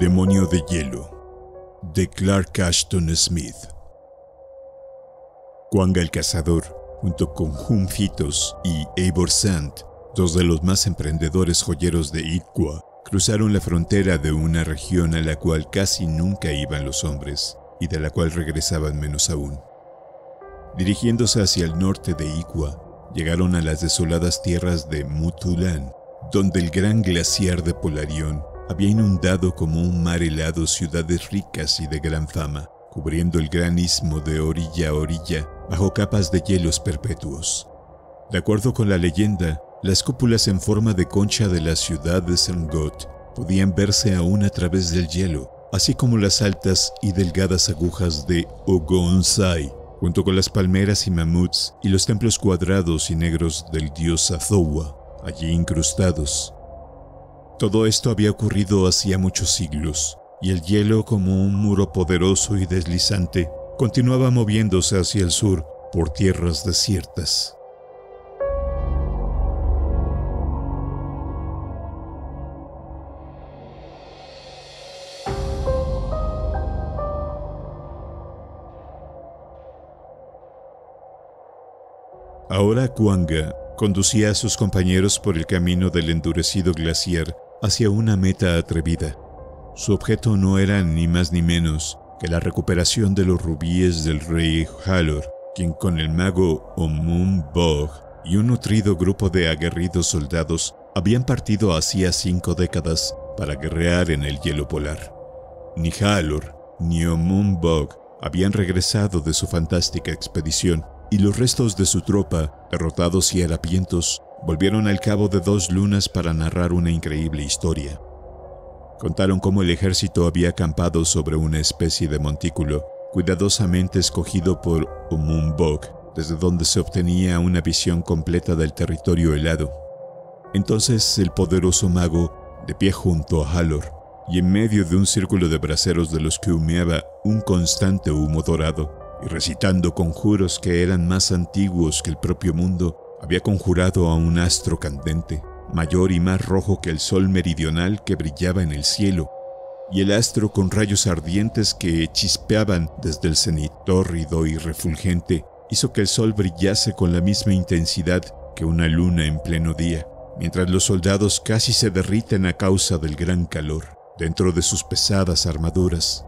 demonio de hielo de Clark Ashton Smith. Quanga el cazador, junto con fitos y Eivor Sand, dos de los más emprendedores joyeros de Iqua, cruzaron la frontera de una región a la cual casi nunca iban los hombres y de la cual regresaban menos aún. Dirigiéndose hacia el norte de Iqua, llegaron a las desoladas tierras de Mutulán, donde el gran glaciar de Polarión había inundado como un mar helado ciudades ricas y de gran fama, cubriendo el gran istmo de orilla a orilla bajo capas de hielos perpetuos. De acuerdo con la leyenda, las cúpulas en forma de concha de la ciudad de Sengot podían verse aún a través del hielo, así como las altas y delgadas agujas de Ogonsai, junto con las palmeras y mamuts y los templos cuadrados y negros del dios Azowa, allí incrustados. Todo esto había ocurrido hacía muchos siglos, y el hielo, como un muro poderoso y deslizante, continuaba moviéndose hacia el sur por tierras desiertas. Ahora Kuanga conducía a sus compañeros por el camino del endurecido glaciar hacia una meta atrevida. Su objeto no era ni más ni menos que la recuperación de los rubíes del rey Halor, quien con el mago Omun Bog y un nutrido grupo de aguerridos soldados habían partido hacía cinco décadas para guerrear en el hielo polar. Ni Halor ni Omun Bog habían regresado de su fantástica expedición, y los restos de su tropa, derrotados y harapientos, volvieron al cabo de dos lunas para narrar una increíble historia. Contaron cómo el ejército había acampado sobre una especie de montículo, cuidadosamente escogido por Umumbok, desde donde se obtenía una visión completa del territorio helado. Entonces el poderoso mago, de pie junto a Halor, y en medio de un círculo de braseros de los que humeaba un constante humo dorado, y recitando conjuros que eran más antiguos que el propio mundo, había conjurado a un astro candente, mayor y más rojo que el sol meridional que brillaba en el cielo, y el astro con rayos ardientes que chispeaban desde el cenit tórrido y refulgente, hizo que el sol brillase con la misma intensidad que una luna en pleno día, mientras los soldados casi se derriten a causa del gran calor. Dentro de sus pesadas armaduras,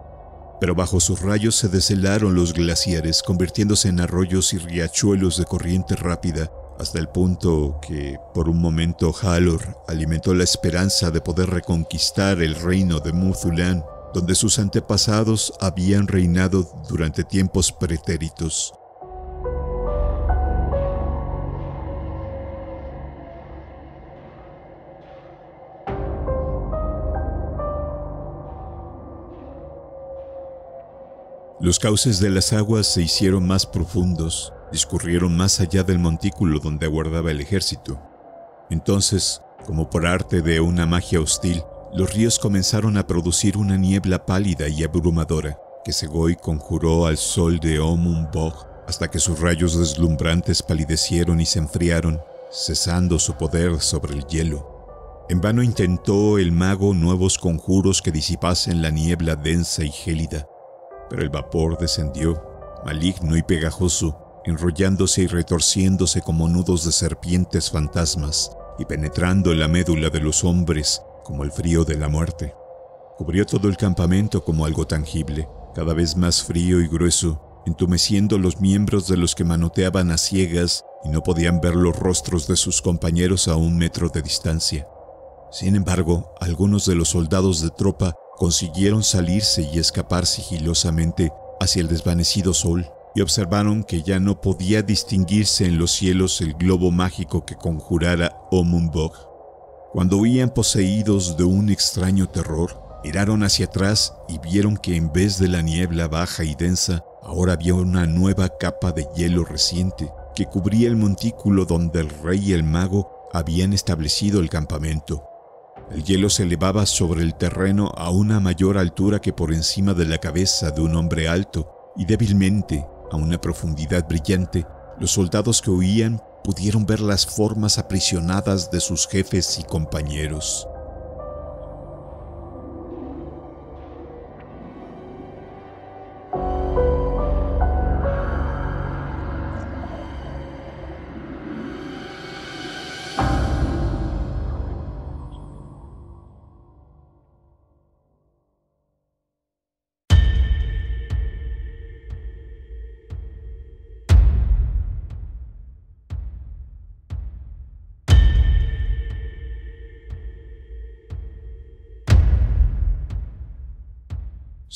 pero bajo sus rayos se deshelaron los glaciares, convirtiéndose en arroyos y riachuelos de corriente rápida, hasta el punto que, por un momento, Halor alimentó la esperanza de poder reconquistar el reino de Muthulan, donde sus antepasados habían reinado durante tiempos pretéritos. Los cauces de las aguas se hicieron más profundos, discurrieron más allá del montículo donde aguardaba el ejército. Entonces, como por arte de una magia hostil, los ríos comenzaron a producir una niebla pálida y abrumadora, que y conjuró al sol de Omun-Bog hasta que sus rayos deslumbrantes palidecieron y se enfriaron, cesando su poder sobre el hielo. En vano intentó el mago nuevos conjuros que disipasen la niebla densa y gélida, pero el vapor descendió, maligno y pegajoso, enrollándose y retorciéndose como nudos de serpientes fantasmas, y penetrando en la médula de los hombres como el frío de la muerte. Cubrió todo el campamento como algo tangible, cada vez más frío y grueso, entumeciendo los miembros de los que manoteaban a ciegas y no podían ver los rostros de sus compañeros a un metro de distancia. Sin embargo, algunos de los soldados de tropa Consiguieron salirse y escapar sigilosamente hacia el desvanecido sol y observaron que ya no podía distinguirse en los cielos el globo mágico que conjurara Omun-Bog. Cuando huían poseídos de un extraño terror, miraron hacia atrás y vieron que en vez de la niebla baja y densa, ahora había una nueva capa de hielo reciente que cubría el montículo donde el rey y el mago habían establecido el campamento. El hielo se elevaba sobre el terreno a una mayor altura que por encima de la cabeza de un hombre alto, y débilmente, a una profundidad brillante, los soldados que huían pudieron ver las formas aprisionadas de sus jefes y compañeros.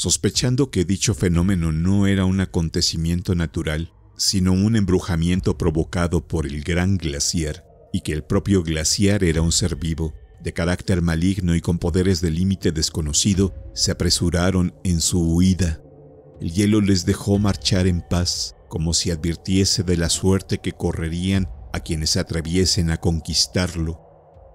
sospechando que dicho fenómeno no era un acontecimiento natural, sino un embrujamiento provocado por el gran glaciar, y que el propio glaciar era un ser vivo, de carácter maligno y con poderes de límite desconocido, se apresuraron en su huida. El hielo les dejó marchar en paz, como si advirtiese de la suerte que correrían a quienes se atreviesen a conquistarlo.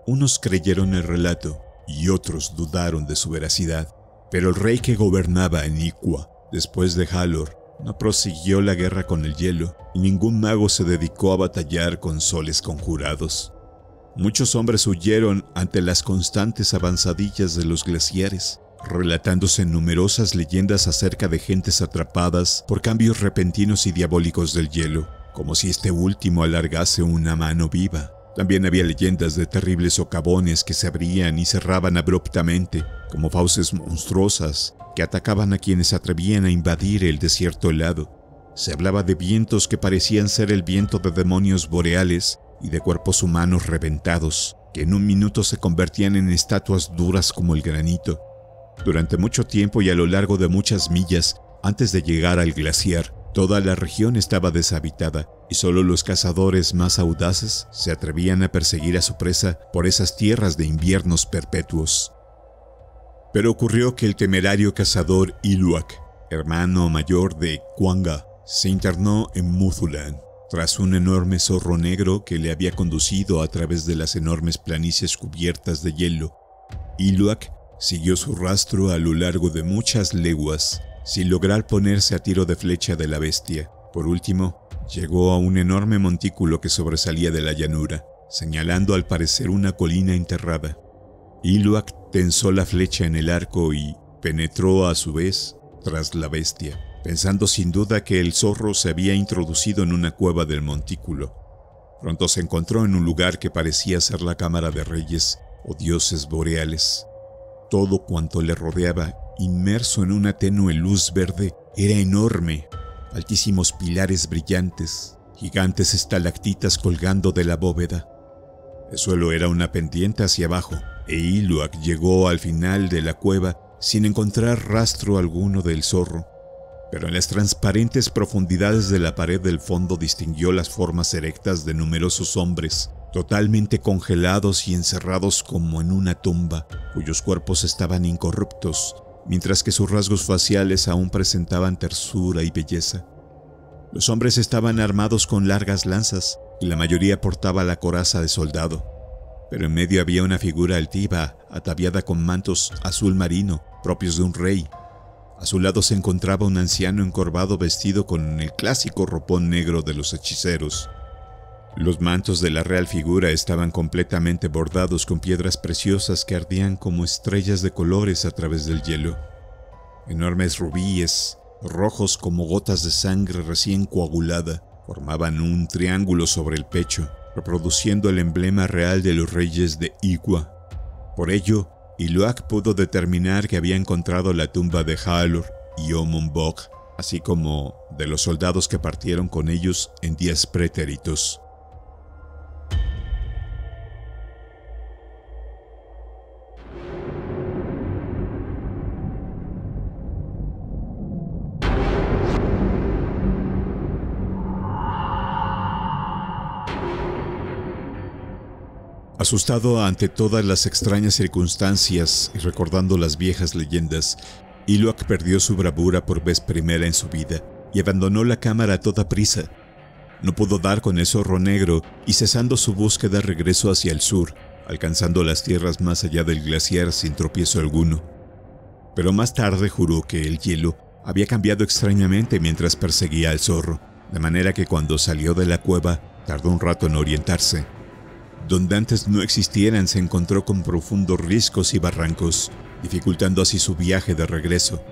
Unos creyeron el relato y otros dudaron de su veracidad. Pero el rey que gobernaba en Iqua, después de Halor, no prosiguió la guerra con el hielo y ningún mago se dedicó a batallar con soles conjurados. Muchos hombres huyeron ante las constantes avanzadillas de los glaciares, relatándose numerosas leyendas acerca de gentes atrapadas por cambios repentinos y diabólicos del hielo, como si este último alargase una mano viva también había leyendas de terribles socavones que se abrían y cerraban abruptamente, como fauces monstruosas que atacaban a quienes atrevían a invadir el desierto helado. Se hablaba de vientos que parecían ser el viento de demonios boreales y de cuerpos humanos reventados, que en un minuto se convertían en estatuas duras como el granito. Durante mucho tiempo y a lo largo de muchas millas, antes de llegar al glaciar, Toda la región estaba deshabitada y solo los cazadores más audaces se atrevían a perseguir a su presa por esas tierras de inviernos perpetuos. Pero ocurrió que el temerario cazador Iluak, hermano mayor de Kwanga, se internó en Muthulan, tras un enorme zorro negro que le había conducido a través de las enormes planicies cubiertas de hielo. Iluak siguió su rastro a lo largo de muchas leguas sin lograr ponerse a tiro de flecha de la bestia. Por último, llegó a un enorme montículo que sobresalía de la llanura, señalando al parecer una colina enterrada. Iluak tensó la flecha en el arco y penetró a su vez tras la bestia, pensando sin duda que el zorro se había introducido en una cueva del montículo. Pronto se encontró en un lugar que parecía ser la cámara de reyes o dioses boreales. Todo cuanto le rodeaba inmerso en una tenue luz verde, era enorme. Altísimos pilares brillantes, gigantes estalactitas colgando de la bóveda. El suelo era una pendiente hacia abajo, e Iluak llegó al final de la cueva sin encontrar rastro alguno del zorro, pero en las transparentes profundidades de la pared del fondo distinguió las formas erectas de numerosos hombres, totalmente congelados y encerrados como en una tumba, cuyos cuerpos estaban incorruptos, mientras que sus rasgos faciales aún presentaban tersura y belleza. Los hombres estaban armados con largas lanzas y la mayoría portaba la coraza de soldado, pero en medio había una figura altiva, ataviada con mantos azul marino, propios de un rey. A su lado se encontraba un anciano encorvado vestido con el clásico ropón negro de los hechiceros. Los mantos de la real figura estaban completamente bordados con piedras preciosas que ardían como estrellas de colores a través del hielo. Enormes rubíes, rojos como gotas de sangre recién coagulada, formaban un triángulo sobre el pecho, reproduciendo el emblema real de los reyes de Igua. Por ello, Iluak pudo determinar que había encontrado la tumba de Halor y Omonbok, así como de los soldados que partieron con ellos en días pretéritos. Asustado ante todas las extrañas circunstancias y recordando las viejas leyendas, Iluak perdió su bravura por vez primera en su vida y abandonó la cámara a toda prisa. No pudo dar con el zorro negro y cesando su búsqueda regresó hacia el sur, alcanzando las tierras más allá del glaciar sin tropiezo alguno. Pero más tarde juró que el hielo había cambiado extrañamente mientras perseguía al zorro, de manera que cuando salió de la cueva tardó un rato en orientarse donde antes no existieran, se encontró con profundos riscos y barrancos, dificultando así su viaje de regreso.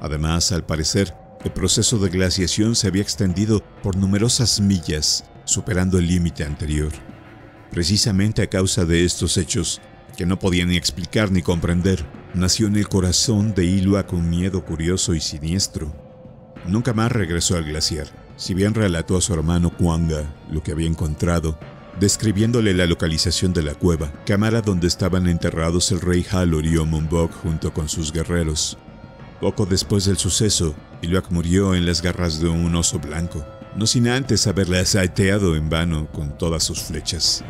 Además, al parecer, el proceso de glaciación se había extendido por numerosas millas, superando el límite anterior. Precisamente a causa de estos hechos, que no podía ni explicar ni comprender, nació en el corazón de Ilua un miedo curioso y siniestro. Nunca más regresó al glaciar, si bien relató a su hermano Kwanga lo que había encontrado describiéndole la localización de la cueva, cámara donde estaban enterrados el rey Halor y junto con sus guerreros. Poco después del suceso, Iluak murió en las garras de un oso blanco, no sin antes haberle asalteado en vano con todas sus flechas.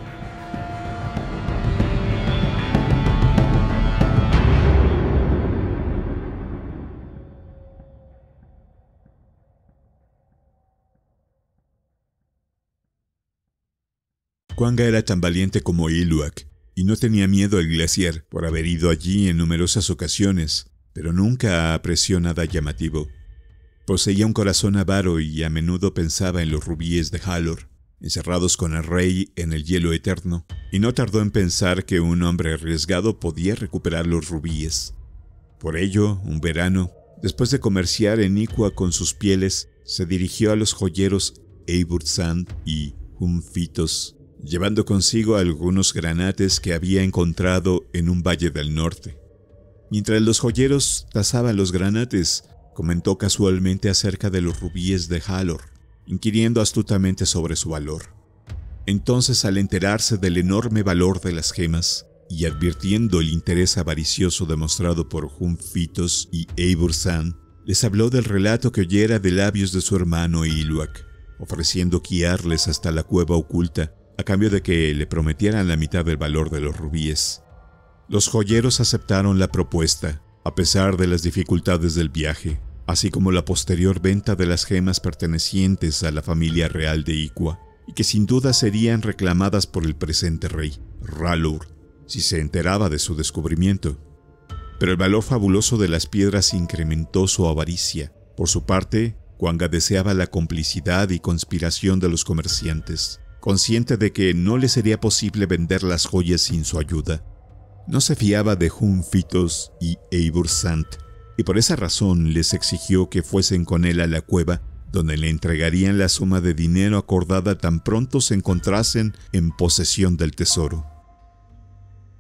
Juanga era tan valiente como Iluak y no tenía miedo al glaciar por haber ido allí en numerosas ocasiones, pero nunca apreció nada llamativo. Poseía un corazón avaro y a menudo pensaba en los rubíes de Halor, encerrados con el rey en el hielo eterno, y no tardó en pensar que un hombre arriesgado podía recuperar los rubíes. Por ello, un verano, después de comerciar en Icua con sus pieles, se dirigió a los joyeros Sand y Humfitos, llevando consigo algunos granates que había encontrado en un valle del norte. Mientras los joyeros tasaban los granates, comentó casualmente acerca de los rubíes de Halor, inquiriendo astutamente sobre su valor. Entonces, al enterarse del enorme valor de las gemas, y advirtiendo el interés avaricioso demostrado por Junfitos y San, les habló del relato que oyera de labios de su hermano Iluak, ofreciendo guiarles hasta la cueva oculta a cambio de que le prometieran la mitad del valor de los rubíes. Los joyeros aceptaron la propuesta, a pesar de las dificultades del viaje, así como la posterior venta de las gemas pertenecientes a la familia real de Iqua, y que sin duda serían reclamadas por el presente rey, Ralur, si se enteraba de su descubrimiento. Pero el valor fabuloso de las piedras incrementó su avaricia. Por su parte, Cuanga deseaba la complicidad y conspiración de los comerciantes, Consciente de que no le sería posible vender las joyas sin su ayuda, no se fiaba de Junfitos y Eivor Sant, y por esa razón les exigió que fuesen con él a la cueva, donde le entregarían la suma de dinero acordada tan pronto se encontrasen en posesión del tesoro.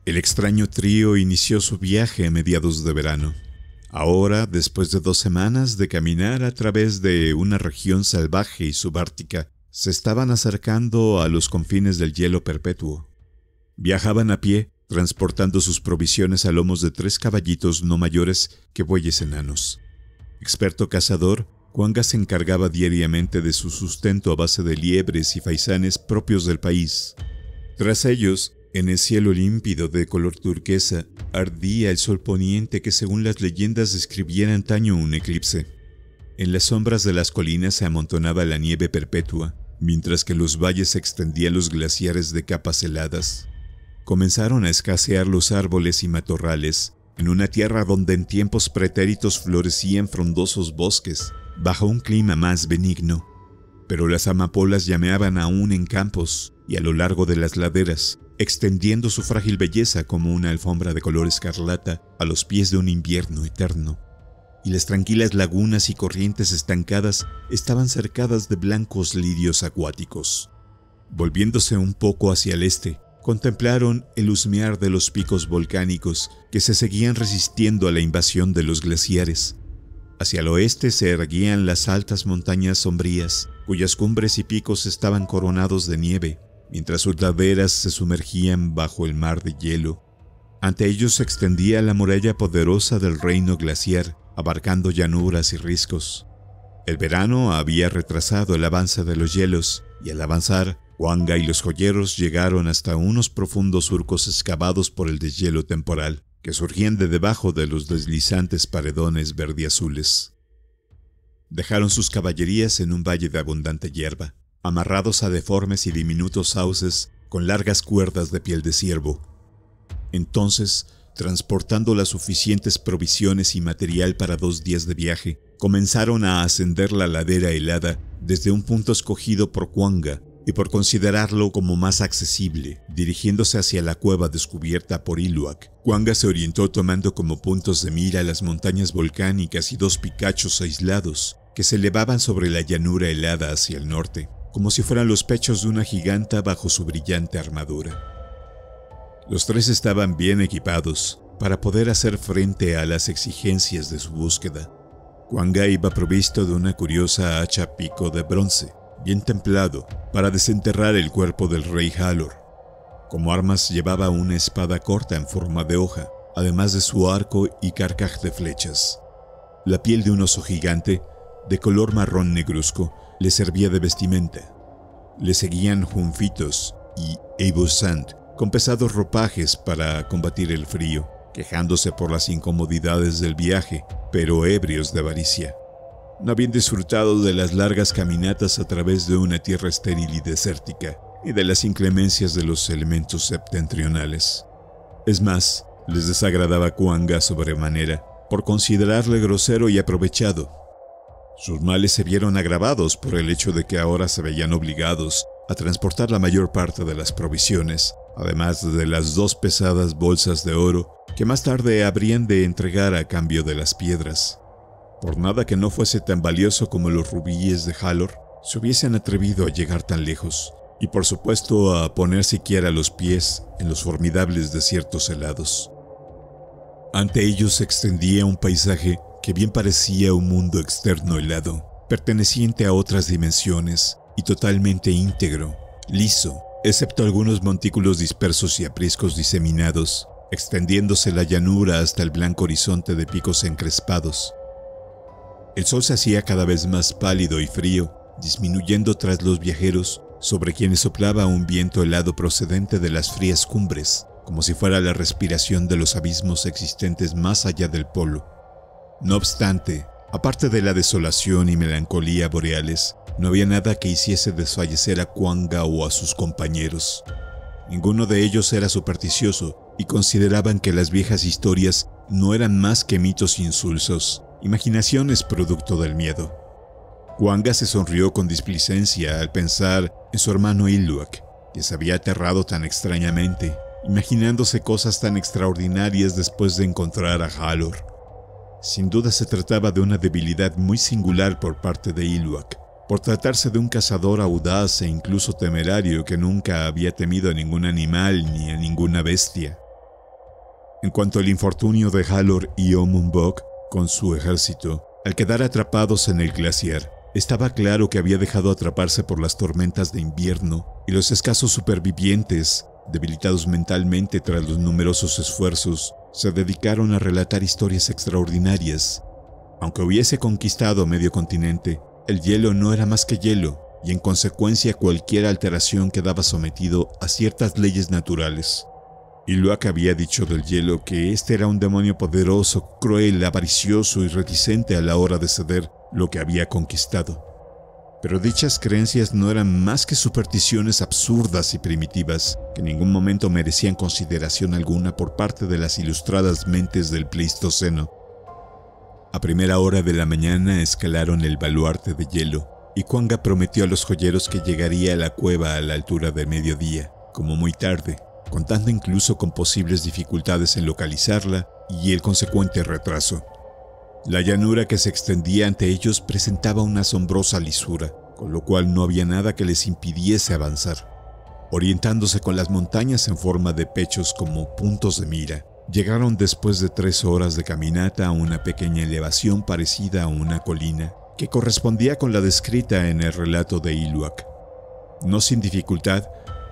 El extraño trío inició su viaje a mediados de verano. Ahora, después de dos semanas de caminar a través de una región salvaje y subártica, se estaban acercando a los confines del hielo perpetuo. Viajaban a pie, transportando sus provisiones a lomos de tres caballitos no mayores que bueyes enanos. Experto cazador, Cuanga se encargaba diariamente de su sustento a base de liebres y faisanes propios del país. Tras ellos, en el cielo límpido de color turquesa, ardía el sol poniente que según las leyendas en antaño un eclipse. En las sombras de las colinas se amontonaba la nieve perpetua, Mientras que los valles extendían los glaciares de capas heladas, comenzaron a escasear los árboles y matorrales en una tierra donde en tiempos pretéritos florecían frondosos bosques bajo un clima más benigno. Pero las amapolas llameaban aún en campos y a lo largo de las laderas, extendiendo su frágil belleza como una alfombra de color escarlata a los pies de un invierno eterno y las tranquilas lagunas y corrientes estancadas estaban cercadas de blancos lirios acuáticos. Volviéndose un poco hacia el este, contemplaron el husmear de los picos volcánicos que se seguían resistiendo a la invasión de los glaciares. Hacia el oeste se erguían las altas montañas sombrías, cuyas cumbres y picos estaban coronados de nieve, mientras sus laderas se sumergían bajo el mar de hielo. Ante ellos se extendía la muralla poderosa del reino glaciar, abarcando llanuras y riscos. El verano había retrasado el avance de los hielos, y al avanzar, Wanga y los joyeros llegaron hasta unos profundos surcos excavados por el deshielo temporal, que surgían de debajo de los deslizantes paredones verde-azules. Dejaron sus caballerías en un valle de abundante hierba, amarrados a deformes y diminutos sauces con largas cuerdas de piel de ciervo. Entonces, transportando las suficientes provisiones y material para dos días de viaje, comenzaron a ascender la ladera helada desde un punto escogido por Kwanga, y por considerarlo como más accesible, dirigiéndose hacia la cueva descubierta por Iluak. Cuanga se orientó tomando como puntos de mira las montañas volcánicas y dos picachos aislados que se elevaban sobre la llanura helada hacia el norte, como si fueran los pechos de una giganta bajo su brillante armadura. Los tres estaban bien equipados para poder hacer frente a las exigencias de su búsqueda. Kwanga iba provisto de una curiosa hacha pico de bronce, bien templado, para desenterrar el cuerpo del rey Halor. Como armas llevaba una espada corta en forma de hoja, además de su arco y carcaj de flechas. La piel de un oso gigante, de color marrón negruzco, le servía de vestimenta. Le seguían Junfitos y Sand con pesados ropajes para combatir el frío, quejándose por las incomodidades del viaje, pero ebrios de avaricia. No habían disfrutado de las largas caminatas a través de una tierra estéril y desértica, y de las inclemencias de los elementos septentrionales. Es más, les desagradaba Kuanga sobremanera, por considerarle grosero y aprovechado. Sus males se vieron agravados por el hecho de que ahora se veían obligados a transportar la mayor parte de las provisiones, además de las dos pesadas bolsas de oro que más tarde habrían de entregar a cambio de las piedras. Por nada que no fuese tan valioso como los rubíes de Halor, se hubiesen atrevido a llegar tan lejos, y por supuesto a poner siquiera los pies en los formidables desiertos helados. Ante ellos se extendía un paisaje que bien parecía un mundo externo helado, perteneciente a otras dimensiones y totalmente íntegro, liso, excepto algunos montículos dispersos y apriscos diseminados, extendiéndose la llanura hasta el blanco horizonte de picos encrespados. El sol se hacía cada vez más pálido y frío, disminuyendo tras los viajeros, sobre quienes soplaba un viento helado procedente de las frías cumbres, como si fuera la respiración de los abismos existentes más allá del polo. No obstante, aparte de la desolación y melancolía boreales, no había nada que hiciese desfallecer a Kwanga o a sus compañeros. Ninguno de ellos era supersticioso y consideraban que las viejas historias no eran más que mitos e insulsos, imaginaciones producto del miedo. Kwanga se sonrió con displicencia al pensar en su hermano Iluak, que se había aterrado tan extrañamente, imaginándose cosas tan extraordinarias después de encontrar a Halor. Sin duda se trataba de una debilidad muy singular por parte de Iluak, por tratarse de un cazador audaz e incluso temerario que nunca había temido a ningún animal ni a ninguna bestia. En cuanto al infortunio de Halor y Omunbok con su ejército, al quedar atrapados en el glaciar, estaba claro que había dejado atraparse por las tormentas de invierno y los escasos supervivientes, debilitados mentalmente tras los numerosos esfuerzos, se dedicaron a relatar historias extraordinarias. Aunque hubiese conquistado medio continente, el hielo no era más que hielo, y en consecuencia cualquier alteración quedaba sometido a ciertas leyes naturales. Y había dicho del hielo que este era un demonio poderoso, cruel, avaricioso y reticente a la hora de ceder lo que había conquistado. Pero dichas creencias no eran más que supersticiones absurdas y primitivas, que en ningún momento merecían consideración alguna por parte de las ilustradas mentes del Pleistoceno. A primera hora de la mañana escalaron el baluarte de hielo y Cuanga prometió a los joyeros que llegaría a la cueva a la altura del mediodía, como muy tarde, contando incluso con posibles dificultades en localizarla y el consecuente retraso. La llanura que se extendía ante ellos presentaba una asombrosa lisura, con lo cual no había nada que les impidiese avanzar, orientándose con las montañas en forma de pechos como puntos de mira. Llegaron después de tres horas de caminata a una pequeña elevación parecida a una colina, que correspondía con la descrita en el relato de Iluac. No sin dificultad,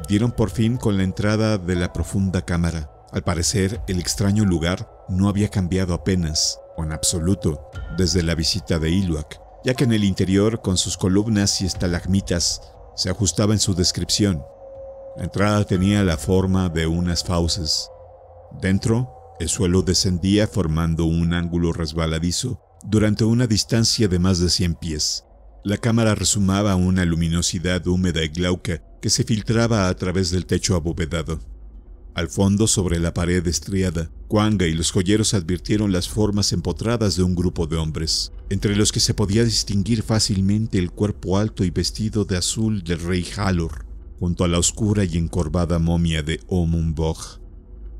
dieron por fin con la entrada de la profunda cámara. Al parecer, el extraño lugar no había cambiado apenas, o en absoluto, desde la visita de Iluac, ya que en el interior, con sus columnas y estalagmitas, se ajustaba en su descripción. La entrada tenía la forma de unas fauces, Dentro, el suelo descendía formando un ángulo resbaladizo durante una distancia de más de 100 pies. La cámara resumaba una luminosidad húmeda y glauca que se filtraba a través del techo abovedado. Al fondo, sobre la pared estriada, Kwanga y los joyeros advirtieron las formas empotradas de un grupo de hombres, entre los que se podía distinguir fácilmente el cuerpo alto y vestido de azul del rey Halor, junto a la oscura y encorvada momia de Omumbog.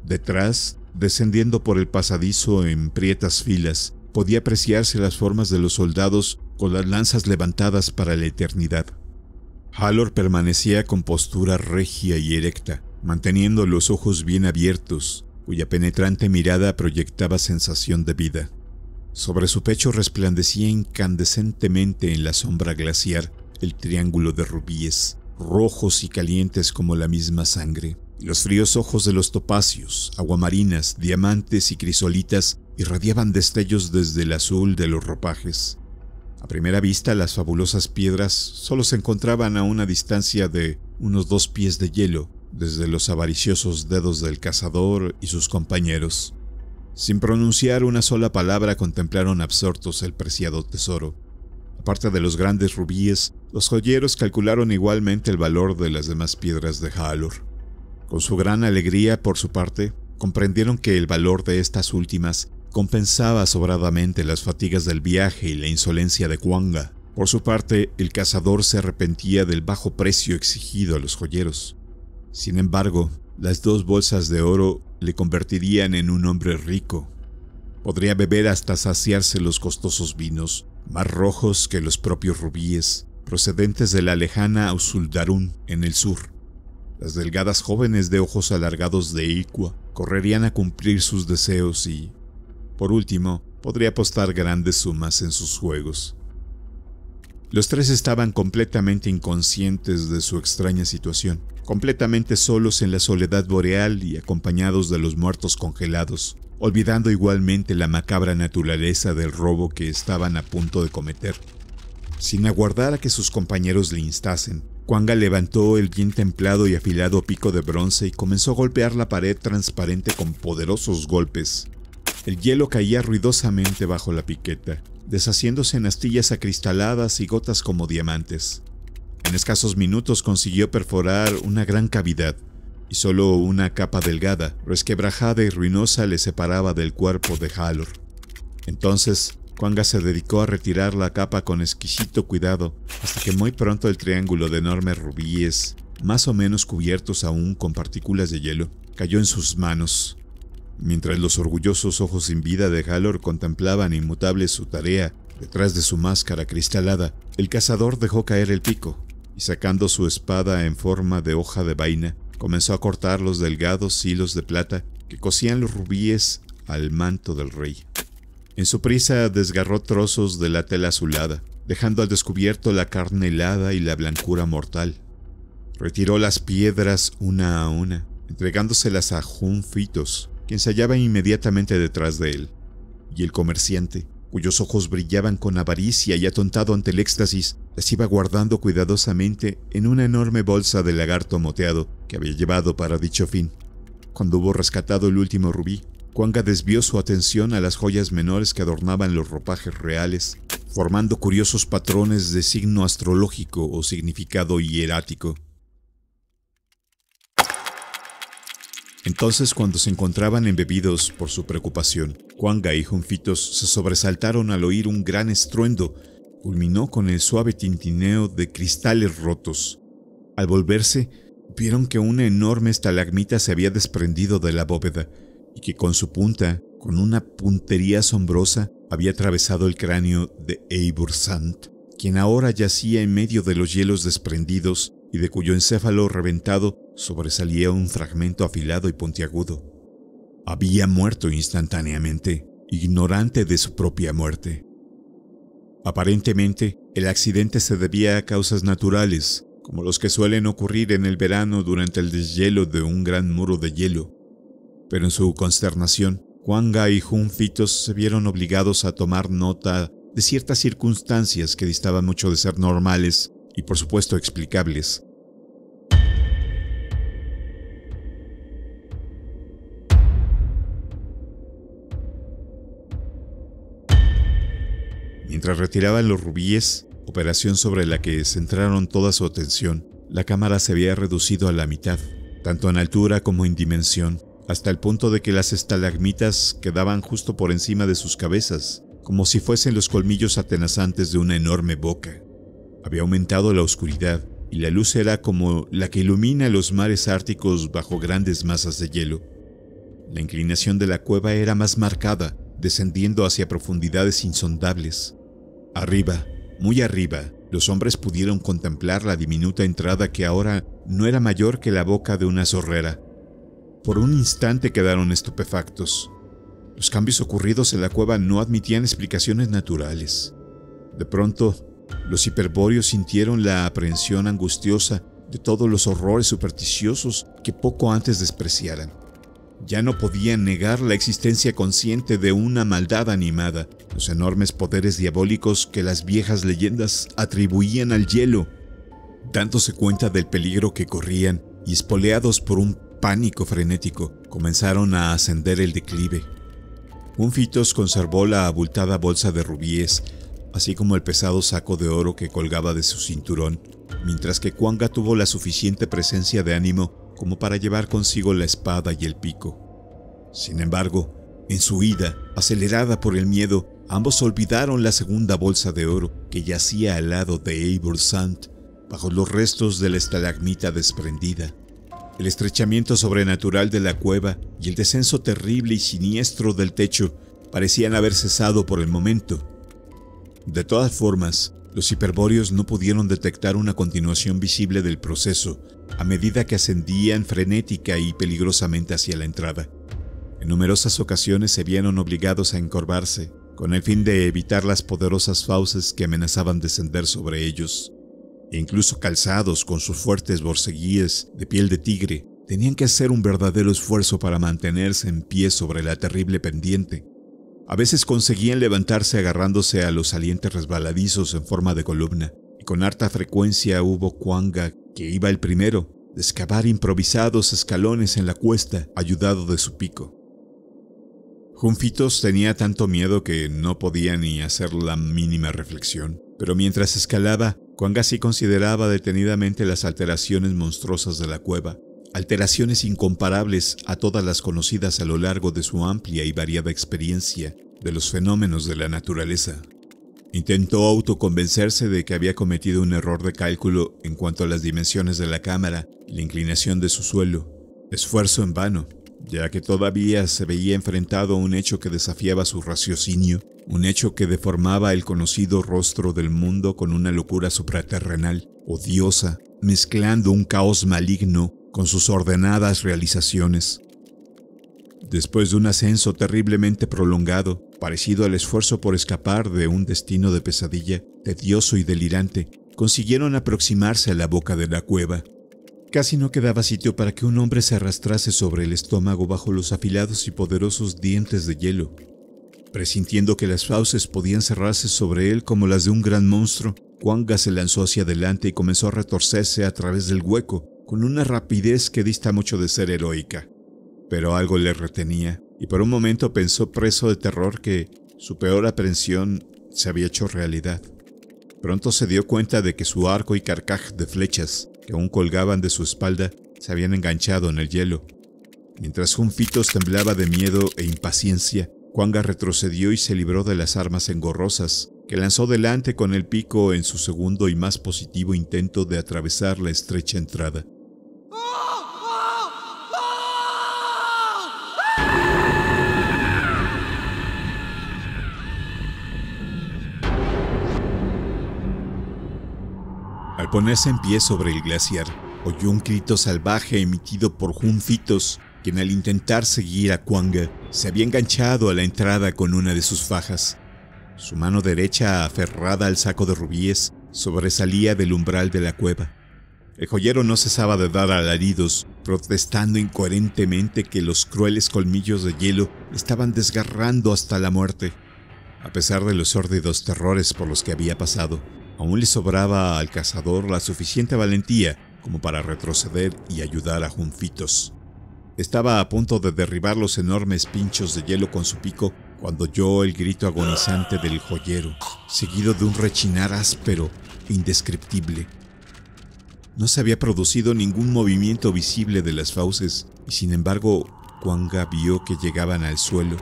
Detrás, descendiendo por el pasadizo en prietas filas, podía apreciarse las formas de los soldados con las lanzas levantadas para la eternidad. Hallor permanecía con postura regia y erecta, manteniendo los ojos bien abiertos, cuya penetrante mirada proyectaba sensación de vida. Sobre su pecho resplandecía incandescentemente en la sombra glaciar el triángulo de rubíes, rojos y calientes como la misma sangre. Los fríos ojos de los topacios, aguamarinas, diamantes y crisolitas irradiaban destellos desde el azul de los ropajes. A primera vista, las fabulosas piedras solo se encontraban a una distancia de unos dos pies de hielo desde los avariciosos dedos del cazador y sus compañeros. Sin pronunciar una sola palabra contemplaron absortos el preciado tesoro. Aparte de los grandes rubíes, los joyeros calcularon igualmente el valor de las demás piedras de Halor. Con su gran alegría por su parte, comprendieron que el valor de estas últimas compensaba sobradamente las fatigas del viaje y la insolencia de Cuanga. Por su parte, el cazador se arrepentía del bajo precio exigido a los joyeros. Sin embargo, las dos bolsas de oro le convertirían en un hombre rico. Podría beber hasta saciarse los costosos vinos, más rojos que los propios rubíes, procedentes de la lejana Usuldarún en el sur. Las delgadas jóvenes de ojos alargados de Iqua correrían a cumplir sus deseos y, por último, podría apostar grandes sumas en sus juegos. Los tres estaban completamente inconscientes de su extraña situación, completamente solos en la soledad boreal y acompañados de los muertos congelados, olvidando igualmente la macabra naturaleza del robo que estaban a punto de cometer. Sin aguardar a que sus compañeros le instasen, Cuanga levantó el bien templado y afilado pico de bronce y comenzó a golpear la pared transparente con poderosos golpes. El hielo caía ruidosamente bajo la piqueta, deshaciéndose en astillas acristaladas y gotas como diamantes. En escasos minutos consiguió perforar una gran cavidad, y solo una capa delgada, resquebrajada y ruinosa le separaba del cuerpo de Halor. Entonces, Cuanga se dedicó a retirar la capa con exquisito cuidado, hasta que muy pronto el triángulo de enormes rubíes, más o menos cubiertos aún con partículas de hielo, cayó en sus manos. Mientras los orgullosos ojos sin vida de Galor contemplaban inmutable su tarea, detrás de su máscara cristalada, el cazador dejó caer el pico y sacando su espada en forma de hoja de vaina, comenzó a cortar los delgados hilos de plata que cosían los rubíes al manto del rey. En su prisa desgarró trozos de la tela azulada, dejando al descubierto la carne helada y la blancura mortal. Retiró las piedras una a una, entregándoselas a Junfitos, quien se hallaba inmediatamente detrás de él, y el comerciante, cuyos ojos brillaban con avaricia y atontado ante el éxtasis, las iba guardando cuidadosamente en una enorme bolsa de lagarto moteado que había llevado para dicho fin. Cuando hubo rescatado el último rubí, Cuanga desvió su atención a las joyas menores que adornaban los ropajes reales, formando curiosos patrones de signo astrológico o significado hierático. Entonces, cuando se encontraban embebidos por su preocupación, Cuanga y Junfitos se sobresaltaron al oír un gran estruendo. Culminó con el suave tintineo de cristales rotos. Al volverse, vieron que una enorme estalagmita se había desprendido de la bóveda, y que con su punta, con una puntería asombrosa, había atravesado el cráneo de Eivor Sand, quien ahora yacía en medio de los hielos desprendidos y de cuyo encéfalo reventado sobresalía un fragmento afilado y puntiagudo. Había muerto instantáneamente, ignorante de su propia muerte. Aparentemente, el accidente se debía a causas naturales, como los que suelen ocurrir en el verano durante el deshielo de un gran muro de hielo, pero en su consternación, Huanga y Junfitos se vieron obligados a tomar nota de ciertas circunstancias que distaban mucho de ser normales y por supuesto explicables. Mientras retiraban los rubíes, operación sobre la que centraron toda su atención, la cámara se había reducido a la mitad, tanto en altura como en dimensión, hasta el punto de que las estalagmitas quedaban justo por encima de sus cabezas, como si fuesen los colmillos atenazantes de una enorme boca. Había aumentado la oscuridad, y la luz era como la que ilumina los mares árticos bajo grandes masas de hielo. La inclinación de la cueva era más marcada, descendiendo hacia profundidades insondables. Arriba, muy arriba, los hombres pudieron contemplar la diminuta entrada que ahora no era mayor que la boca de una zorrera, por un instante quedaron estupefactos. Los cambios ocurridos en la cueva no admitían explicaciones naturales. De pronto, los hiperbóreos sintieron la aprehensión angustiosa de todos los horrores supersticiosos que poco antes despreciaran. Ya no podían negar la existencia consciente de una maldad animada, los enormes poderes diabólicos que las viejas leyendas atribuían al hielo. Dándose cuenta del peligro que corrían y espoleados por un pánico frenético, comenzaron a ascender el declive. Un fitos conservó la abultada bolsa de rubíes, así como el pesado saco de oro que colgaba de su cinturón, mientras que Cuanga tuvo la suficiente presencia de ánimo como para llevar consigo la espada y el pico. Sin embargo, en su huida, acelerada por el miedo, ambos olvidaron la segunda bolsa de oro que yacía al lado de Eivor Sand, bajo los restos de la estalagmita desprendida. El estrechamiento sobrenatural de la cueva y el descenso terrible y siniestro del techo parecían haber cesado por el momento. De todas formas, los hiperbóreos no pudieron detectar una continuación visible del proceso a medida que ascendían frenética y peligrosamente hacia la entrada. En numerosas ocasiones se vieron obligados a encorvarse, con el fin de evitar las poderosas fauces que amenazaban descender sobre ellos. E incluso calzados con sus fuertes borceguíes de piel de tigre, tenían que hacer un verdadero esfuerzo para mantenerse en pie sobre la terrible pendiente. A veces conseguían levantarse agarrándose a los salientes resbaladizos en forma de columna, y con harta frecuencia hubo cuanga que iba el primero, de excavar improvisados escalones en la cuesta, ayudado de su pico. Junfitos tenía tanto miedo que no podía ni hacer la mínima reflexión, pero mientras escalaba, Cuangasi consideraba detenidamente las alteraciones monstruosas de la cueva, alteraciones incomparables a todas las conocidas a lo largo de su amplia y variada experiencia de los fenómenos de la naturaleza. Intentó autoconvencerse de que había cometido un error de cálculo en cuanto a las dimensiones de la cámara la inclinación de su suelo. Esfuerzo en vano ya que todavía se veía enfrentado a un hecho que desafiaba su raciocinio, un hecho que deformaba el conocido rostro del mundo con una locura supraterrenal, odiosa, mezclando un caos maligno con sus ordenadas realizaciones. Después de un ascenso terriblemente prolongado, parecido al esfuerzo por escapar de un destino de pesadilla, tedioso y delirante, consiguieron aproximarse a la boca de la cueva, Casi no quedaba sitio para que un hombre se arrastrase sobre el estómago bajo los afilados y poderosos dientes de hielo. Presintiendo que las fauces podían cerrarse sobre él como las de un gran monstruo, Juanga se lanzó hacia adelante y comenzó a retorcerse a través del hueco, con una rapidez que dista mucho de ser heroica. Pero algo le retenía, y por un momento pensó preso de terror que su peor aprensión se había hecho realidad. Pronto se dio cuenta de que su arco y carcaj de flechas que aún colgaban de su espalda, se habían enganchado en el hielo. Mientras Junfitos temblaba de miedo e impaciencia, Cuanga retrocedió y se libró de las armas engorrosas, que lanzó delante con el pico en su segundo y más positivo intento de atravesar la estrecha entrada. ponerse en pie sobre el glaciar, oyó un grito salvaje emitido por Junfitos, quien al intentar seguir a Kwanga se había enganchado a la entrada con una de sus fajas. Su mano derecha, aferrada al saco de rubíes, sobresalía del umbral de la cueva. El joyero no cesaba de dar alaridos, protestando incoherentemente que los crueles colmillos de hielo estaban desgarrando hasta la muerte. A pesar de los sórdidos terrores por los que había pasado, Aún le sobraba al cazador la suficiente valentía como para retroceder y ayudar a Junfitos. Estaba a punto de derribar los enormes pinchos de hielo con su pico cuando oyó el grito agonizante del joyero, seguido de un rechinar áspero, indescriptible. No se había producido ningún movimiento visible de las fauces, y sin embargo, Kwanga vio que llegaban al suelo.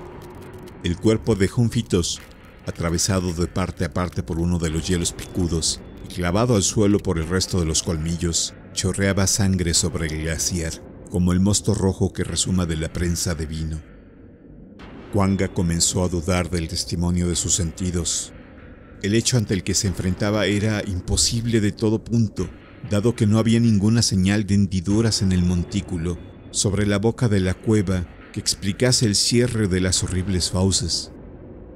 El cuerpo de Junfitos atravesado de parte a parte por uno de los hielos picudos y clavado al suelo por el resto de los colmillos, chorreaba sangre sobre el glaciar, como el mosto rojo que resuma de la prensa de vino. Wanga comenzó a dudar del testimonio de sus sentidos. El hecho ante el que se enfrentaba era imposible de todo punto, dado que no había ninguna señal de hendiduras en el montículo, sobre la boca de la cueva, que explicase el cierre de las horribles fauces.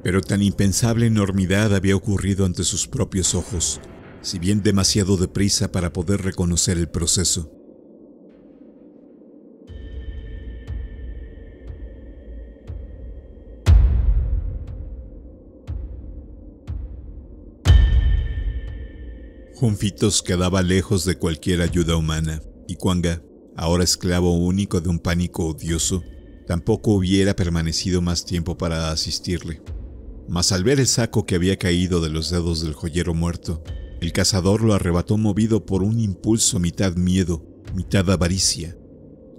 Pero tan impensable enormidad había ocurrido ante sus propios ojos, si bien demasiado deprisa para poder reconocer el proceso. Junfitos quedaba lejos de cualquier ayuda humana, y Kwanga, ahora esclavo único de un pánico odioso, tampoco hubiera permanecido más tiempo para asistirle mas al ver el saco que había caído de los dedos del joyero muerto, el cazador lo arrebató movido por un impulso mitad miedo, mitad avaricia,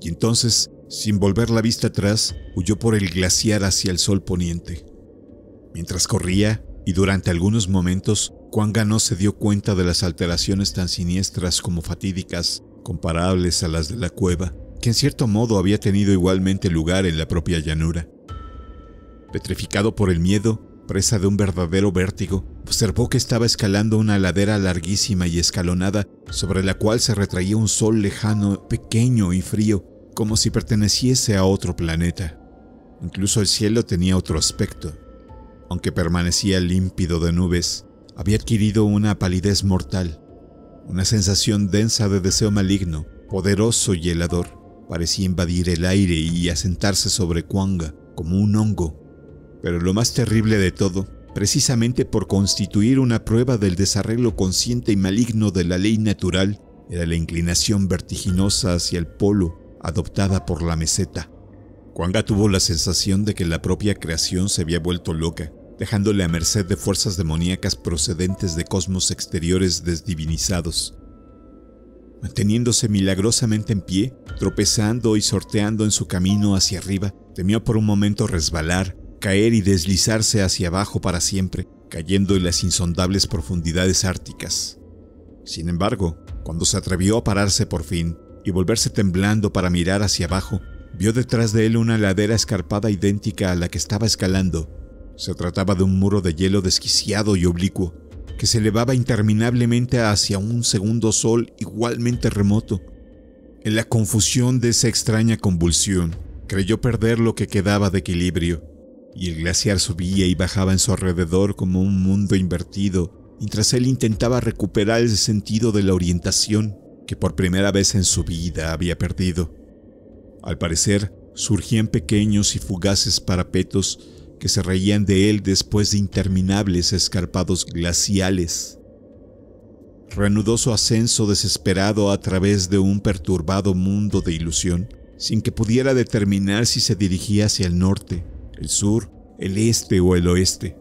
y entonces, sin volver la vista atrás, huyó por el glaciar hacia el sol poniente. Mientras corría, y durante algunos momentos, Juan Ganó se dio cuenta de las alteraciones tan siniestras como fatídicas, comparables a las de la cueva, que en cierto modo había tenido igualmente lugar en la propia llanura. Petrificado por el miedo, presa de un verdadero vértigo, observó que estaba escalando una ladera larguísima y escalonada sobre la cual se retraía un sol lejano, pequeño y frío, como si perteneciese a otro planeta. Incluso el cielo tenía otro aspecto. Aunque permanecía límpido de nubes, había adquirido una palidez mortal, una sensación densa de deseo maligno, poderoso y helador. Parecía invadir el aire y asentarse sobre Kwanga como un hongo pero lo más terrible de todo, precisamente por constituir una prueba del desarreglo consciente y maligno de la ley natural, era la inclinación vertiginosa hacia el polo adoptada por la meseta. Cuanga tuvo la sensación de que la propia creación se había vuelto loca, dejándole a merced de fuerzas demoníacas procedentes de cosmos exteriores desdivinizados. Manteniéndose milagrosamente en pie, tropezando y sorteando en su camino hacia arriba, temió por un momento resbalar caer y deslizarse hacia abajo para siempre, cayendo en las insondables profundidades árticas. Sin embargo, cuando se atrevió a pararse por fin y volverse temblando para mirar hacia abajo, vio detrás de él una ladera escarpada idéntica a la que estaba escalando. Se trataba de un muro de hielo desquiciado y oblicuo, que se elevaba interminablemente hacia un segundo sol igualmente remoto. En la confusión de esa extraña convulsión, creyó perder lo que quedaba de equilibrio y el glaciar subía y bajaba en su alrededor como un mundo invertido, mientras él intentaba recuperar el sentido de la orientación que por primera vez en su vida había perdido. Al parecer, surgían pequeños y fugaces parapetos que se reían de él después de interminables escarpados glaciales. Reanudó su ascenso desesperado a través de un perturbado mundo de ilusión, sin que pudiera determinar si se dirigía hacia el norte, el sur, el este o el oeste.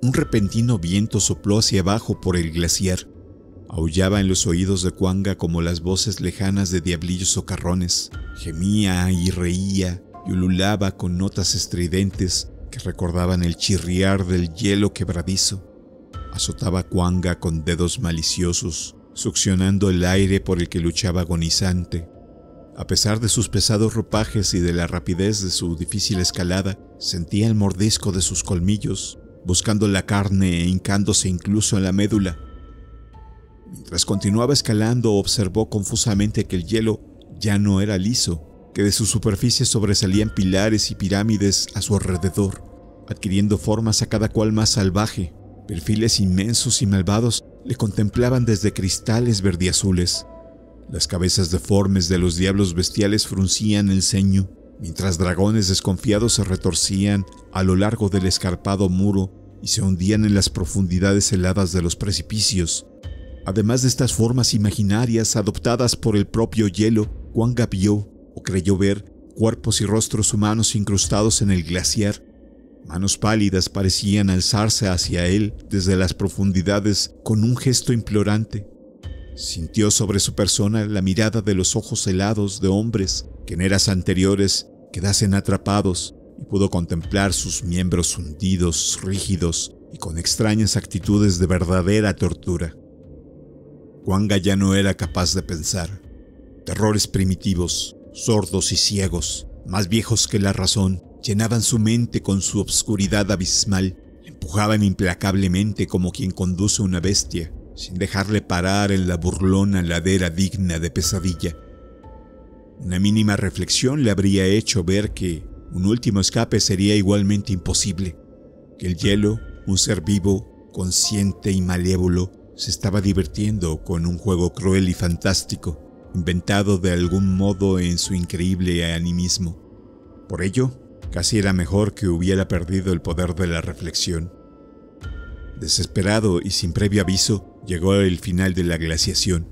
Un repentino viento sopló hacia abajo por el glaciar. Aullaba en los oídos de Cuanga como las voces lejanas de diablillos socarrones. Gemía y reía y ululaba con notas estridentes que recordaban el chirriar del hielo quebradizo. Azotaba Cuanga con dedos maliciosos, succionando el aire por el que luchaba agonizante. A pesar de sus pesados ropajes y de la rapidez de su difícil escalada, sentía el mordisco de sus colmillos, buscando la carne e hincándose incluso en la médula. Mientras continuaba escalando, observó confusamente que el hielo ya no era liso, que de su superficie sobresalían pilares y pirámides a su alrededor, adquiriendo formas a cada cual más salvaje. Perfiles inmensos y malvados le contemplaban desde cristales verdiazules, las cabezas deformes de los diablos bestiales fruncían el ceño, mientras dragones desconfiados se retorcían a lo largo del escarpado muro y se hundían en las profundidades heladas de los precipicios. Además de estas formas imaginarias adoptadas por el propio hielo, Juan vio o creyó ver cuerpos y rostros humanos incrustados en el glaciar. Manos pálidas parecían alzarse hacia él desde las profundidades con un gesto implorante, Sintió sobre su persona la mirada de los ojos helados de hombres que en eras anteriores quedasen atrapados y pudo contemplar sus miembros hundidos, rígidos y con extrañas actitudes de verdadera tortura. Juan ya no era capaz de pensar. Terrores primitivos, sordos y ciegos, más viejos que la razón, llenaban su mente con su obscuridad abismal, empujaban implacablemente como quien conduce una bestia sin dejarle parar en la burlona ladera digna de pesadilla. Una mínima reflexión le habría hecho ver que un último escape sería igualmente imposible, que el hielo, un ser vivo, consciente y malévolo, se estaba divirtiendo con un juego cruel y fantástico, inventado de algún modo en su increíble animismo. Por ello, casi era mejor que hubiera perdido el poder de la reflexión. Desesperado y sin previo aviso, Llegó el final de la glaciación.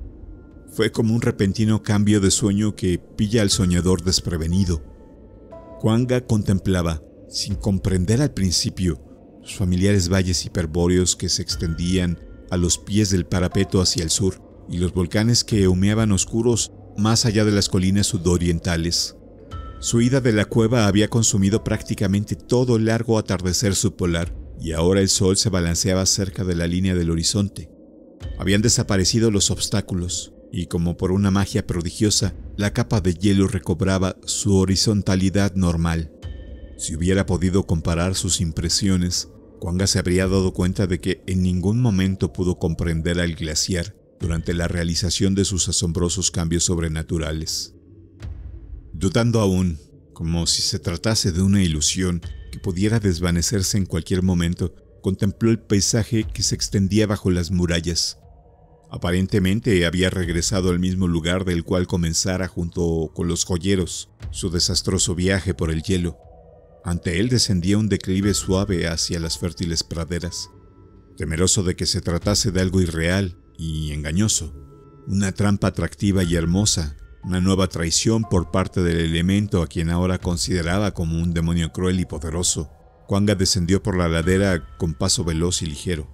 Fue como un repentino cambio de sueño que pilla al soñador desprevenido. Kuanga contemplaba, sin comprender al principio, los familiares valles hiperbóreos que se extendían a los pies del parapeto hacia el sur y los volcanes que humeaban oscuros más allá de las colinas sudorientales. Su ida de la cueva había consumido prácticamente todo el largo atardecer subpolar y ahora el sol se balanceaba cerca de la línea del horizonte. Habían desaparecido los obstáculos, y como por una magia prodigiosa, la capa de hielo recobraba su horizontalidad normal. Si hubiera podido comparar sus impresiones, Kwanga se habría dado cuenta de que en ningún momento pudo comprender al glaciar durante la realización de sus asombrosos cambios sobrenaturales. Dudando aún, como si se tratase de una ilusión que pudiera desvanecerse en cualquier momento, contempló el paisaje que se extendía bajo las murallas. Aparentemente había regresado al mismo lugar del cual comenzara junto con los joyeros su desastroso viaje por el hielo. Ante él descendía un declive suave hacia las fértiles praderas. Temeroso de que se tratase de algo irreal y engañoso, una trampa atractiva y hermosa, una nueva traición por parte del elemento a quien ahora consideraba como un demonio cruel y poderoso, Cuanga descendió por la ladera con paso veloz y ligero.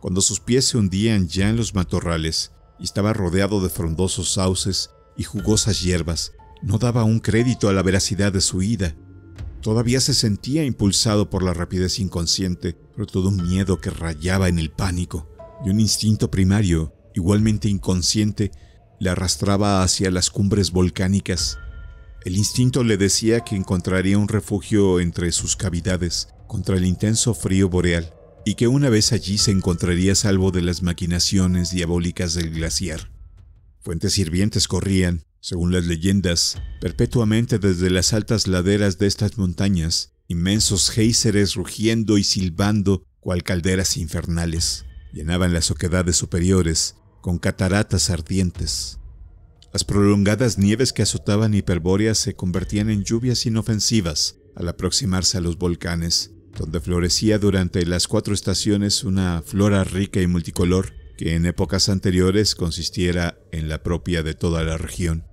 Cuando sus pies se hundían ya en los matorrales y estaba rodeado de frondosos sauces y jugosas hierbas, no daba un crédito a la veracidad de su ida. Todavía se sentía impulsado por la rapidez inconsciente, pero todo un miedo que rayaba en el pánico, y un instinto primario, igualmente inconsciente, le arrastraba hacia las cumbres volcánicas el instinto le decía que encontraría un refugio entre sus cavidades contra el intenso frío boreal y que una vez allí se encontraría salvo de las maquinaciones diabólicas del glaciar. Fuentes hirvientes corrían, según las leyendas, perpetuamente desde las altas laderas de estas montañas, inmensos géiseres rugiendo y silbando cual calderas infernales, llenaban las oquedades superiores con cataratas ardientes. Las prolongadas nieves que azotaban Hiperbórea se convertían en lluvias inofensivas al aproximarse a los volcanes, donde florecía durante las cuatro estaciones una flora rica y multicolor que en épocas anteriores consistiera en la propia de toda la región.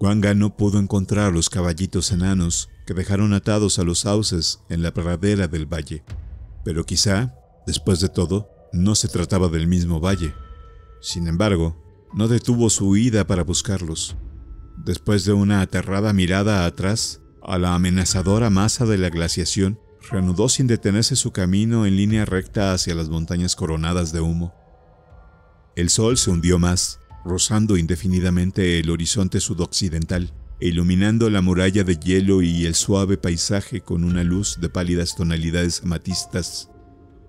Wanga no pudo encontrar los caballitos enanos que dejaron atados a los sauces en la pradera del valle, pero quizá, después de todo, no se trataba del mismo valle. Sin embargo, no detuvo su huida para buscarlos. Después de una aterrada mirada atrás a la amenazadora masa de la glaciación, reanudó sin detenerse su camino en línea recta hacia las montañas coronadas de humo. El sol se hundió más, rozando indefinidamente el horizonte sudoccidental e iluminando la muralla de hielo y el suave paisaje con una luz de pálidas tonalidades amatistas.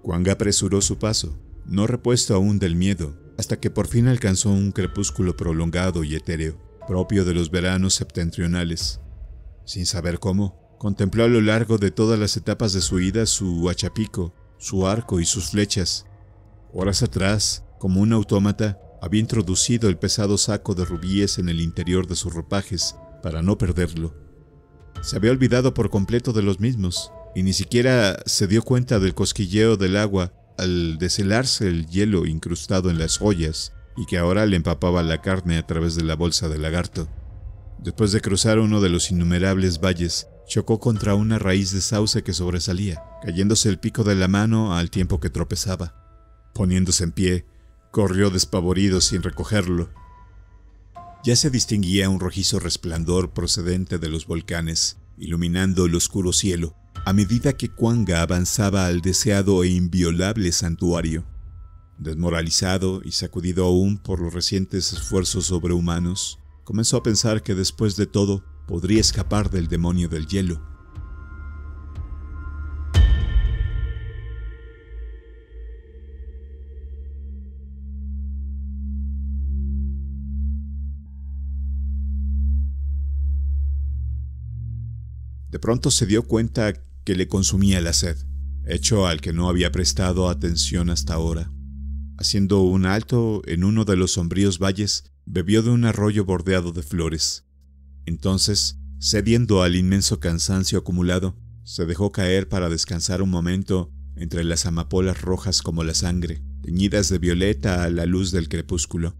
Kwang apresuró su paso, no repuesto aún del miedo, hasta que por fin alcanzó un crepúsculo prolongado y etéreo, propio de los veranos septentrionales. Sin saber cómo, contempló a lo largo de todas las etapas de su ida su achapico, su arco y sus flechas. Horas atrás, como un autómata, había introducido el pesado saco de rubíes en el interior de sus ropajes para no perderlo. Se había olvidado por completo de los mismos, y ni siquiera se dio cuenta del cosquilleo del agua al deshelarse el hielo incrustado en las joyas y que ahora le empapaba la carne a través de la bolsa de lagarto. Después de cruzar uno de los innumerables valles, chocó contra una raíz de sauce que sobresalía, cayéndose el pico de la mano al tiempo que tropezaba. Poniéndose en pie, corrió despavorido sin recogerlo. Ya se distinguía un rojizo resplandor procedente de los volcanes, iluminando el oscuro cielo, a medida que Kwanga avanzaba al deseado e inviolable santuario. Desmoralizado y sacudido aún por los recientes esfuerzos sobrehumanos, comenzó a pensar que después de todo podría escapar del demonio del hielo. De pronto se dio cuenta que le consumía la sed, hecho al que no había prestado atención hasta ahora. Haciendo un alto en uno de los sombríos valles, bebió de un arroyo bordeado de flores. Entonces, cediendo al inmenso cansancio acumulado, se dejó caer para descansar un momento entre las amapolas rojas como la sangre, teñidas de violeta a la luz del crepúsculo.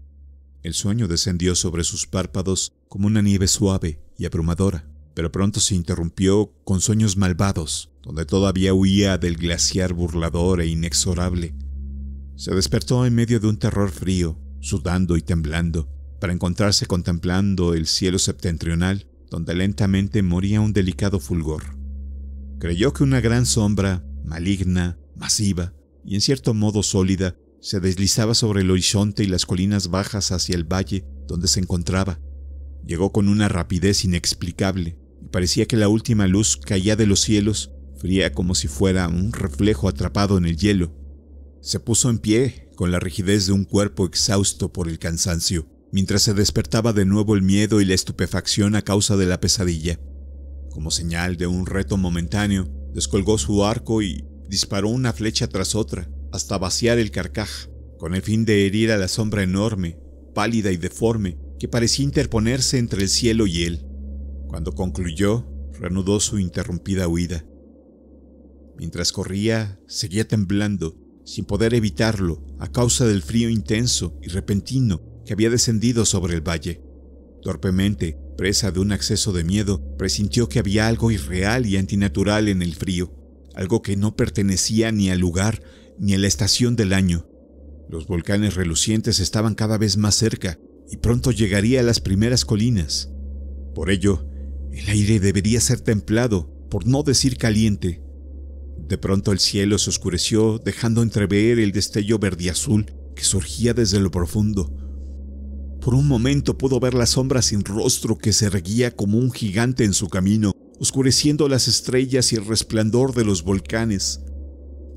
El sueño descendió sobre sus párpados como una nieve suave y abrumadora pero pronto se interrumpió con sueños malvados, donde todavía huía del glaciar burlador e inexorable. Se despertó en medio de un terror frío, sudando y temblando, para encontrarse contemplando el cielo septentrional, donde lentamente moría un delicado fulgor. Creyó que una gran sombra, maligna, masiva y en cierto modo sólida, se deslizaba sobre el horizonte y las colinas bajas hacia el valle donde se encontraba. Llegó con una rapidez inexplicable, y parecía que la última luz caía de los cielos, fría como si fuera un reflejo atrapado en el hielo. Se puso en pie, con la rigidez de un cuerpo exhausto por el cansancio, mientras se despertaba de nuevo el miedo y la estupefacción a causa de la pesadilla. Como señal de un reto momentáneo, descolgó su arco y disparó una flecha tras otra, hasta vaciar el carcaj, con el fin de herir a la sombra enorme, pálida y deforme, que parecía interponerse entre el cielo y él. Cuando concluyó, reanudó su interrumpida huida. Mientras corría, seguía temblando, sin poder evitarlo, a causa del frío intenso y repentino que había descendido sobre el valle. Torpemente, presa de un acceso de miedo, presintió que había algo irreal y antinatural en el frío, algo que no pertenecía ni al lugar ni a la estación del año. Los volcanes relucientes estaban cada vez más cerca y pronto llegaría a las primeras colinas. Por ello, el aire debería ser templado, por no decir caliente. De pronto el cielo se oscureció, dejando entrever el destello verde-azul que surgía desde lo profundo. Por un momento pudo ver la sombra sin rostro que se erguía como un gigante en su camino, oscureciendo las estrellas y el resplandor de los volcanes.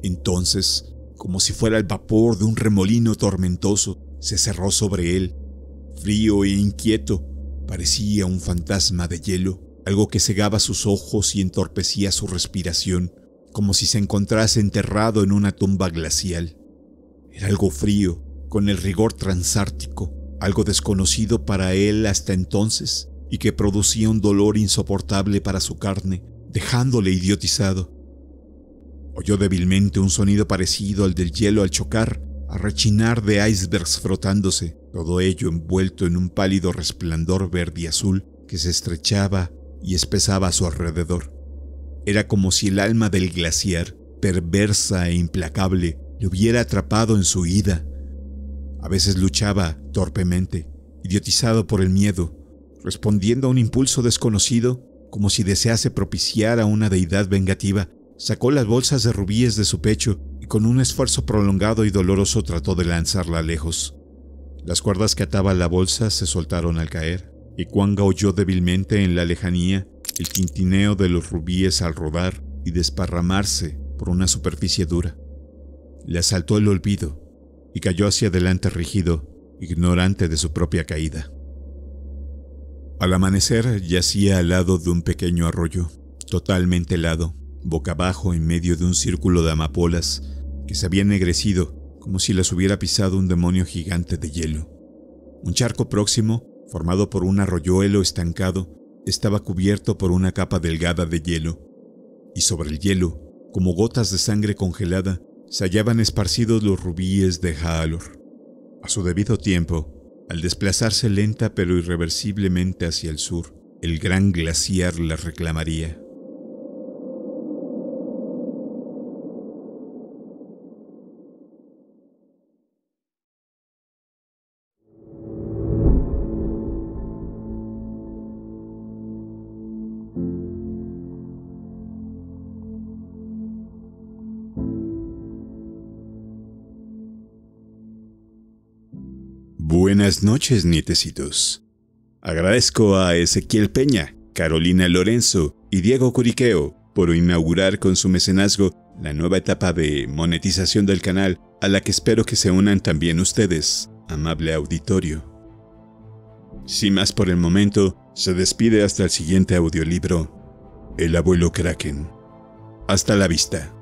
Entonces, como si fuera el vapor de un remolino tormentoso, se cerró sobre él. Frío e inquieto, parecía un fantasma de hielo algo que cegaba sus ojos y entorpecía su respiración, como si se encontrase enterrado en una tumba glacial. Era algo frío, con el rigor transártico, algo desconocido para él hasta entonces y que producía un dolor insoportable para su carne, dejándole idiotizado. Oyó débilmente un sonido parecido al del hielo al chocar, a rechinar de icebergs frotándose, todo ello envuelto en un pálido resplandor verde y azul que se estrechaba y espesaba a su alrededor. Era como si el alma del glaciar, perversa e implacable, le hubiera atrapado en su ida. A veces luchaba torpemente, idiotizado por el miedo, respondiendo a un impulso desconocido, como si desease propiciar a una deidad vengativa, sacó las bolsas de rubíes de su pecho y con un esfuerzo prolongado y doloroso trató de lanzarla lejos. Las cuerdas que ataba la bolsa se soltaron al caer y Cuanga oyó débilmente en la lejanía el quintineo de los rubíes al rodar y desparramarse por una superficie dura. Le asaltó el olvido y cayó hacia adelante rígido, ignorante de su propia caída. Al amanecer yacía al lado de un pequeño arroyo, totalmente helado, boca abajo en medio de un círculo de amapolas que se había ennegrecido como si las hubiera pisado un demonio gigante de hielo. Un charco próximo formado por un arroyuelo estancado, estaba cubierto por una capa delgada de hielo, y sobre el hielo, como gotas de sangre congelada, se hallaban esparcidos los rubíes de Haalor. A su debido tiempo, al desplazarse lenta pero irreversiblemente hacia el sur, el gran glaciar la reclamaría. Buenas noches, nietecitos. Agradezco a Ezequiel Peña, Carolina Lorenzo y Diego Curiqueo por inaugurar con su mecenazgo la nueva etapa de monetización del canal, a la que espero que se unan también ustedes, amable auditorio. Sin más por el momento, se despide hasta el siguiente audiolibro, El abuelo Kraken. Hasta la vista.